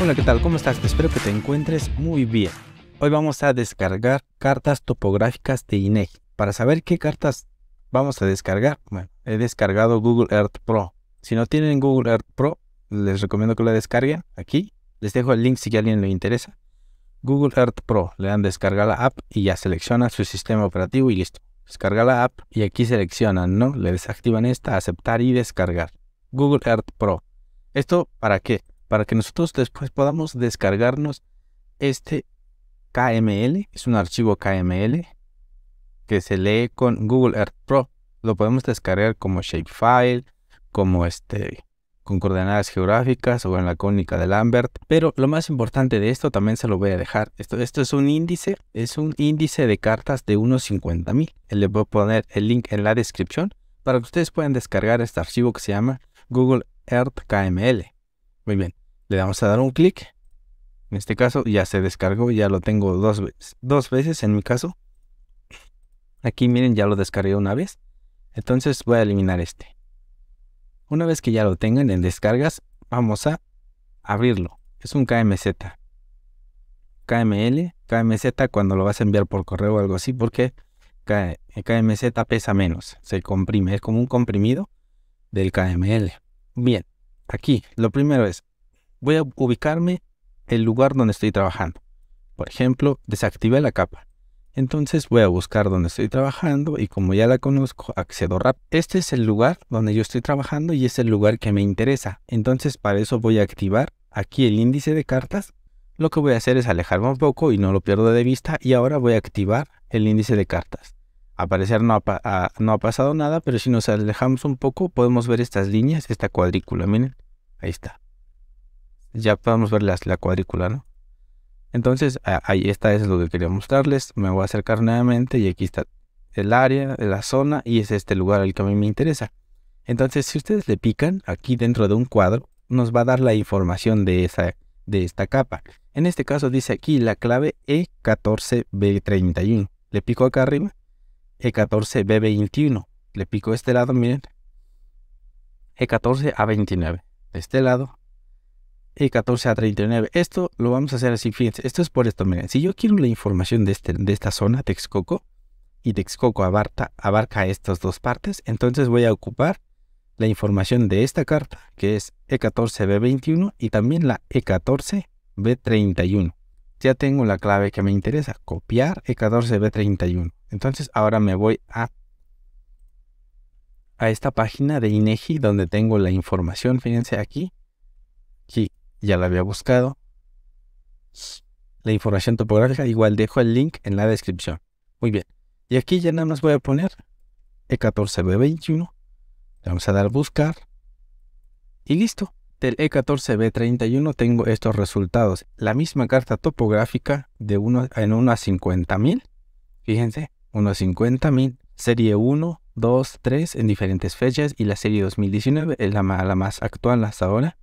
Hola, ¿qué tal? ¿Cómo estás? Espero que te encuentres muy bien. Hoy vamos a descargar cartas topográficas de INEGI. Para saber qué cartas vamos a descargar, bueno, he descargado Google Earth Pro. Si no tienen Google Earth Pro, les recomiendo que la descarguen aquí. Les dejo el link si a alguien le interesa. Google Earth Pro, le dan descargar la app y ya selecciona su sistema operativo y listo. Descarga la app y aquí seleccionan, ¿no? Le desactivan esta, aceptar y descargar. Google Earth Pro. ¿Esto para qué? para que nosotros después podamos descargarnos este KML, es un archivo KML que se lee con Google Earth Pro. Lo podemos descargar como shapefile, como este con coordenadas geográficas o en la cónica de Lambert. Pero lo más importante de esto también se lo voy a dejar. Esto, es un índice, es un índice de cartas de unos 50.000. Les voy a poner el link en la descripción para que ustedes puedan descargar este archivo que se llama Google Earth KML. Muy bien. Le vamos a dar un clic. En este caso ya se descargó, ya lo tengo dos veces, dos veces en mi caso. Aquí miren, ya lo descargué una vez. Entonces voy a eliminar este. Una vez que ya lo tengan en descargas, vamos a abrirlo. Es un KMZ. KML, KMZ cuando lo vas a enviar por correo o algo así, porque KMZ eh, pesa menos, se comprime, es como un comprimido del KML. Bien, aquí, lo primero es, voy a ubicarme el lugar donde estoy trabajando. Por ejemplo, desactivé la capa. Entonces voy a buscar donde estoy trabajando y como ya la conozco, accedo rápido. Este es el lugar donde yo estoy trabajando y es el lugar que me interesa. Entonces para eso voy a activar aquí el índice de cartas. Lo que voy a hacer es alejarme un poco y no lo pierdo de vista y ahora voy a activar el índice de cartas. Aparecer no ha, pasado nada, pero si nos alejamos un poco podemos ver estas líneas, esta cuadrícula, miren, ahí está. Ya podemos ver la cuadrícula, ¿no? Entonces, ahí esta es lo que quería mostrarles. Me voy a acercar nuevamente y aquí está el área, la zona y es este lugar el que a mí me interesa. Entonces, si ustedes le pican aquí dentro de un cuadro, nos va a dar la información de, esa, de esta capa. En este caso dice aquí la clave E14B31. Le pico acá arriba e14B21. Le pico este lado, miren. E14A29. De este lado. E14A39. Esto lo vamos a hacer así, fíjense. Esto es por esto, miren. Si yo quiero la información de, este, de esta zona, Texcoco, y Texcoco abarca estas dos partes, entonces voy a ocupar la información de esta carta, que es E14B21 y también la E14B31. Ya tengo la clave que me interesa, copiar E14B31. Entonces ahora me voy a, a esta página de INEGI donde tengo la información. Fíjense aquí. Aquí ya la había buscado. La información topográfica. Igual dejo el link en la descripción. Muy bien. Y aquí ya nada más voy a poner E14B21. Le vamos a dar buscar. Y listo. Del E14B31 tengo estos resultados. La misma carta topográfica de uno en 1 a 50.000. Fíjense. 150.000, Serie 1, 2, 3 en diferentes fechas y la serie 2019 es la, la más actual hasta ahora.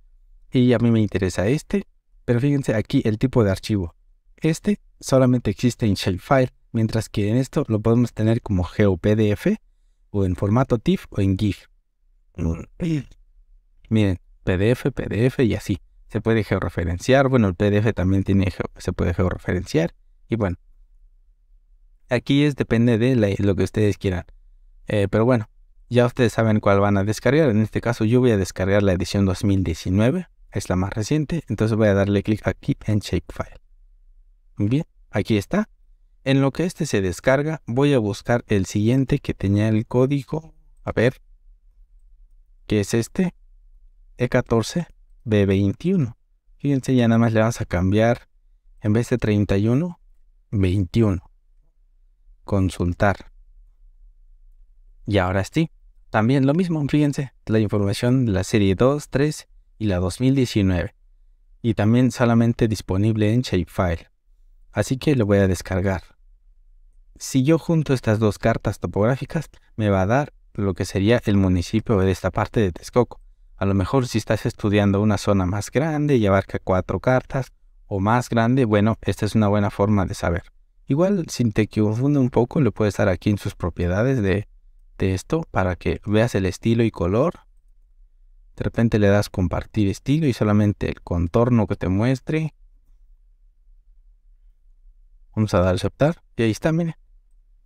Y a mí me interesa este, pero fíjense aquí el tipo de archivo. Este solamente existe en shapefile, mientras que en esto lo podemos tener como GeoPDF o en formato TIFF o en GIF. Miren, PDF, PDF y así. Se puede georreferenciar, bueno, el PDF también tiene, se puede georreferenciar y bueno, Aquí es depende de lo que ustedes quieran. Eh, pero bueno, ya ustedes saben cuál van a descargar. En este caso yo voy a descargar la edición 2019. Es la más reciente. Entonces voy a darle clic aquí en Shapefile. Bien, aquí está. En lo que este se descarga, voy a buscar el siguiente que tenía el código. A ver, que es este E14B21. Fíjense, ya nada más le vamos a cambiar en vez de 31, 21 consultar. Y ahora sí, también lo mismo, fíjense, la información de la serie 2, 3 y la 2019. Y también solamente disponible en Shapefile. Así que lo voy a descargar. Si yo junto estas dos cartas topográficas, me va a dar lo que sería el municipio de esta parte de Texcoco. A lo mejor si estás estudiando una zona más grande y abarca cuatro cartas o más grande, bueno, esta es una buena forma de saber. Igual, si te confunde un poco, le puedes estar aquí en sus propiedades de, esto para que veas el estilo y color. De repente le das compartir estilo y solamente el contorno que te muestre. Vamos a dar aceptar. Y ahí está, miren.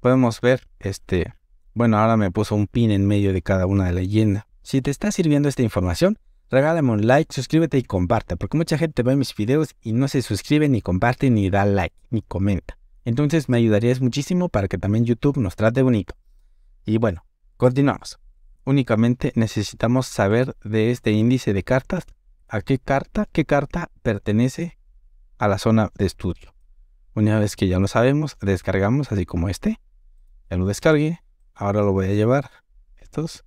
Podemos ver este. Bueno, ahora me puso un pin en medio de cada una de la leyenda. Si te está sirviendo esta información, regálame un like, suscríbete y comparte, porque mucha gente ve mis videos y no se suscribe, ni comparte, ni da like, ni comenta. Entonces me ayudarías muchísimo para que también YouTube nos trate bonito. Y bueno, continuamos. Únicamente necesitamos saber de este índice de cartas a qué carta, qué carta pertenece a la zona de estudio. Una vez que ya lo sabemos, descargamos así como este. Ya lo descargué. Ahora lo voy a llevar. Estos.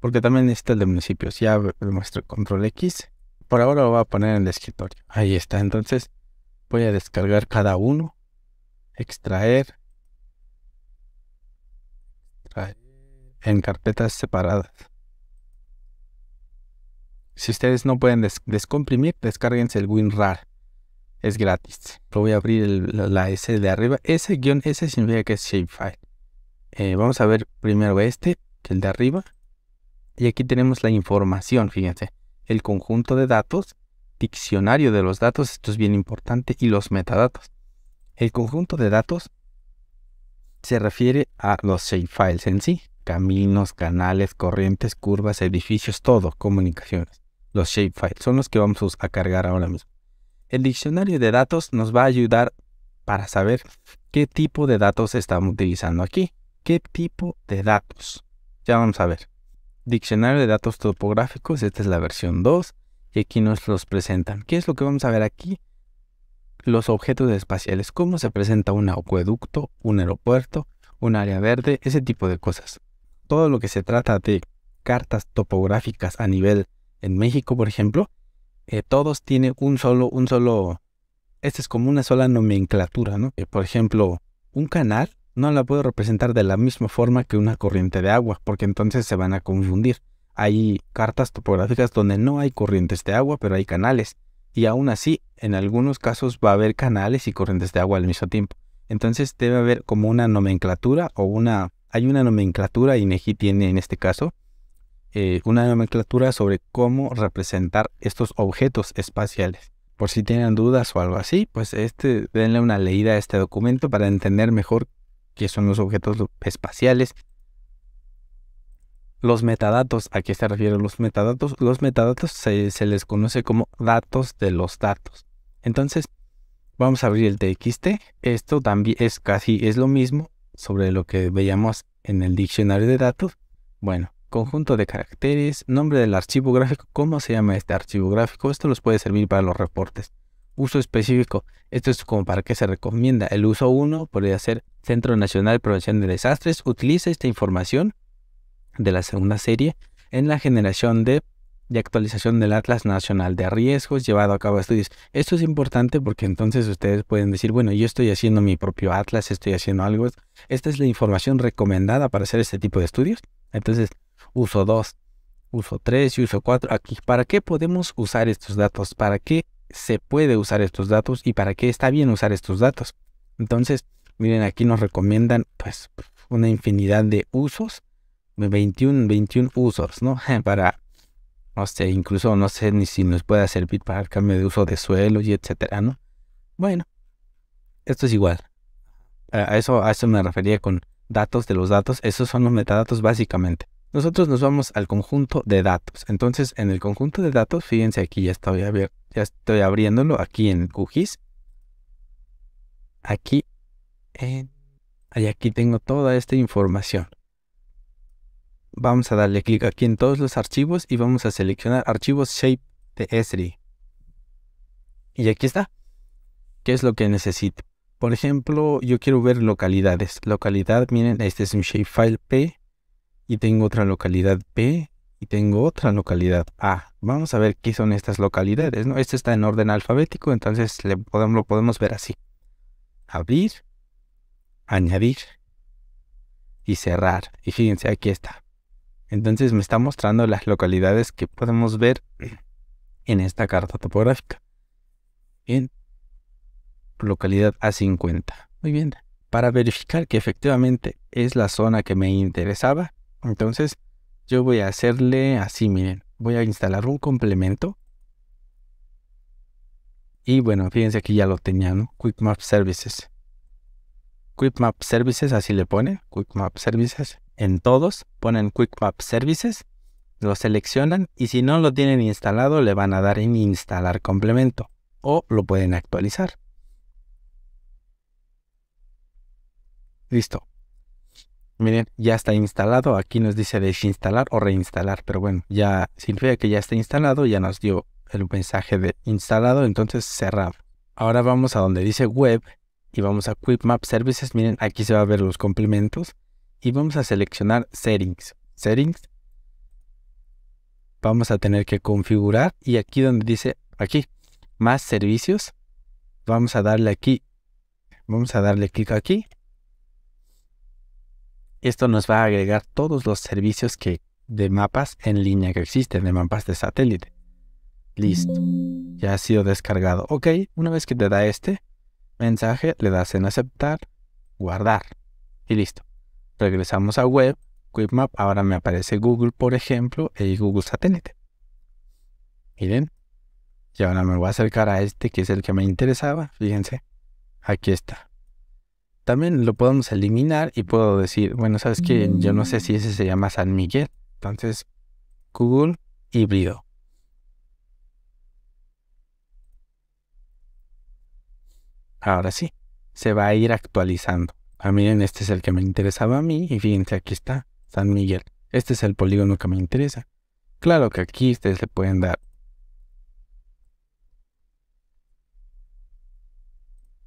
Porque también este el de municipios. Ya muestro control X. Por ahora lo voy a poner en el escritorio. Ahí está. Entonces voy a descargar cada uno extraer, extraer en carpetas separadas. Si ustedes no pueden descomprimir, descarguense el WinRAR. Es gratis. voy a abrir la S de arriba. Ese S significa que es shapefile. Eh, vamos a ver primero este, que el de arriba. Y aquí tenemos la información, fíjense. El conjunto de datos, diccionario de los datos, esto es bien importante, y los metadatos. El conjunto de datos se refiere a los shapefiles en sí, caminos, canales, corrientes, curvas, edificios, todo, comunicaciones. Los shapefiles son los que vamos a cargar ahora mismo. El diccionario de datos nos va a ayudar para saber qué tipo de datos estamos utilizando aquí. ¿Qué tipo de datos? Ya vamos a ver. Diccionario de datos topográficos, esta es la versión 2 y aquí nos los presentan. ¿Qué es lo que vamos a ver aquí? los objetos espaciales, cómo se presenta un acueducto, un aeropuerto, un área verde, ese tipo de cosas. Todo lo que se trata de cartas topográficas a nivel en México, por ejemplo, eh, todos tienen un solo, un solo, esta es como una sola nomenclatura, ¿no? Eh, por ejemplo, un canal no la puedo representar de la misma forma que una corriente de agua, porque entonces se van a confundir. Hay cartas topográficas donde no hay corrientes de agua, pero hay canales y aún así, en algunos casos va a haber canales y corrientes de agua al mismo tiempo. Entonces debe haber como una nomenclatura o una... Hay una nomenclatura, INEGI tiene en este caso, eh, una nomenclatura sobre cómo representar estos objetos espaciales. Por si tienen dudas o algo así, pues este, denle una leída a este documento para entender mejor qué son los objetos espaciales los metadatos, ¿a qué se refieren los metadatos? Los metadatos se, les conoce como datos de los datos. Entonces, vamos a abrir el TXT. Esto también es casi es lo mismo sobre lo que veíamos en el diccionario de datos. Bueno, conjunto de caracteres, nombre del archivo gráfico, cómo se llama este archivo gráfico. Esto los puede servir para los reportes. Uso específico. Esto es como para qué se recomienda. El uso 1 podría ser Centro Nacional de Prevención de Desastres. Utiliza esta información de la segunda serie en la generación de actualización del Atlas Nacional de Riesgos llevado a cabo estudios. Esto es importante porque entonces ustedes pueden decir, bueno, yo estoy haciendo mi propio Atlas, estoy haciendo algo. Esta es la información recomendada para hacer este tipo de estudios. Entonces, uso 2, uso 3 y uso 4 aquí. ¿Para qué podemos usar estos datos? ¿Para qué se puede usar estos datos? ¿Y para qué está bien usar estos datos? Entonces, miren, aquí nos recomiendan pues una infinidad de usos 21, 21 usos, ¿no? Para, no sé, incluso no sé ni si nos puede servir para el cambio de uso de suelo y etcétera, ¿no? Bueno, esto es igual. A eso, a me refería con datos de los datos. Esos son los metadatos básicamente. Nosotros nos vamos al conjunto de datos. Entonces, en el conjunto de datos, fíjense aquí, ya estoy, ya estoy abriéndolo aquí en QGIS. Aquí, en, aquí tengo toda esta información vamos a darle clic aquí en todos los archivos y vamos a seleccionar archivos shape de Esri. Y aquí está. ¿Qué es lo que necesito? Por ejemplo, yo quiero ver localidades. Localidad, miren, este es un shapefile P y tengo otra localidad P y tengo otra localidad A. Vamos a ver qué son estas localidades, ¿no? Este está en orden alfabético, entonces lo podemos ver así. Abrir, añadir y cerrar. Y fíjense, aquí está. Entonces me está mostrando las localidades que podemos ver en esta carta topográfica. Bien. Localidad A50. Muy bien. Para verificar que efectivamente es la zona que me interesaba, entonces yo voy a hacerle así, miren. Voy a instalar un complemento. Y bueno, fíjense que ya lo tenía, ¿no? Quick Map Services. Quick Map Services, así le pone. Quick Map Services en todos, ponen Quick Map Services, lo seleccionan y si no lo tienen instalado le van a dar en instalar complemento o lo pueden actualizar. Listo. Miren, ya está instalado. Aquí nos dice desinstalar o reinstalar, pero bueno, ya significa que ya está instalado, ya nos dio el mensaje de instalado, entonces cerrar. Ahora vamos a donde dice web y vamos a Quick Map Services. Miren, aquí se va a ver los complementos y vamos a seleccionar settings. Settings. Vamos a tener que configurar y aquí donde dice aquí más servicios, vamos a darle aquí, vamos a darle clic aquí. Esto nos va a agregar todos los servicios que de mapas en línea que existen, de mapas de satélite. Listo. Ya ha sido descargado. Ok, una vez que te da este mensaje, le das en aceptar, guardar y listo. Regresamos a web, Quick Map, ahora me aparece Google, por ejemplo, y Google Satélite. Miren, y ahora me voy a acercar a este que es el que me interesaba, fíjense, aquí está. También lo podemos eliminar y puedo decir, bueno, sabes que yo no sé si ese se llama San Miguel, entonces Google híbrido. Ahora sí, se va a ir actualizando miren, este es el que me interesaba a mí y fíjense, aquí está, San Miguel. Este es el polígono que me interesa. Claro que aquí ustedes le pueden dar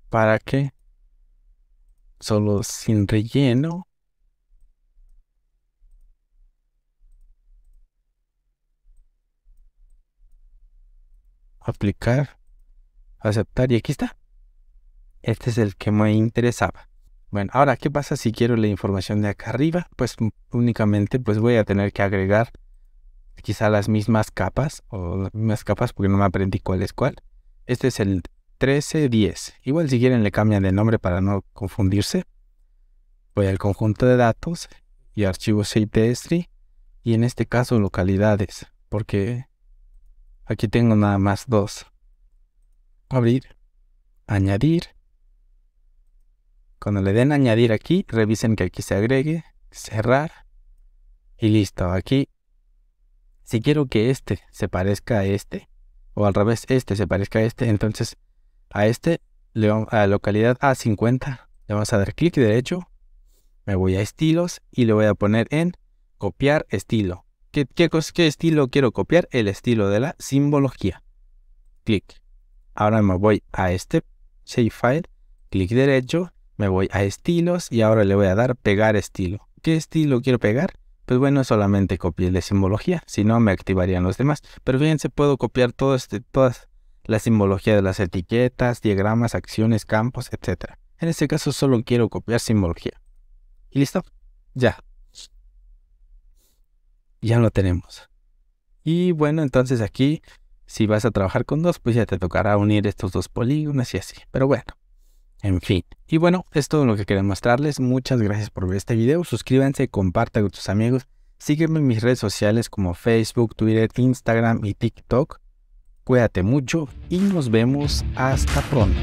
para qué? solo sin relleno aplicar aceptar y aquí está este es el que me interesaba bueno, ahora, ¿qué pasa si quiero la información de acá arriba? Pues mm, únicamente pues voy a tener que agregar quizá las mismas capas o las mismas capas porque no me aprendí cuál es cuál. Este es el 1310. Igual si quieren le cambian de nombre para no confundirse. Voy al conjunto de datos y archivos cts y en este caso localidades porque aquí tengo nada más dos. Abrir, añadir cuando le den añadir aquí, revisen que aquí se agregue, cerrar y listo. Aquí, si quiero que este se parezca a este, o al revés, este se parezca a este, entonces a este, le vamos, a localidad A50, le vamos a dar clic derecho, me voy a estilos y le voy a poner en copiar estilo. ¿Qué, estilo quiero copiar? El estilo de la simbología. Clic. Ahora me voy a este file, clic derecho, me voy a estilos y ahora le voy a dar pegar estilo. ¿Qué estilo quiero pegar? Pues bueno, solamente copié la simbología, si no me activarían los demás. Pero fíjense, puedo copiar todo este, todas la simbología de las etiquetas, diagramas, acciones, campos, etc. En este caso solo quiero copiar simbología. Y listo, ya. Ya lo tenemos. Y bueno, entonces aquí, si vas a trabajar con dos, pues ya te tocará unir estos dos polígonos y así. Pero bueno, en fin. Y bueno, es todo lo que quería mostrarles. Muchas gracias por ver este video. Suscríbanse, compartan con tus amigos. Sígueme en mis redes sociales como Facebook, Twitter, Instagram y TikTok. Cuídate mucho y nos vemos hasta pronto.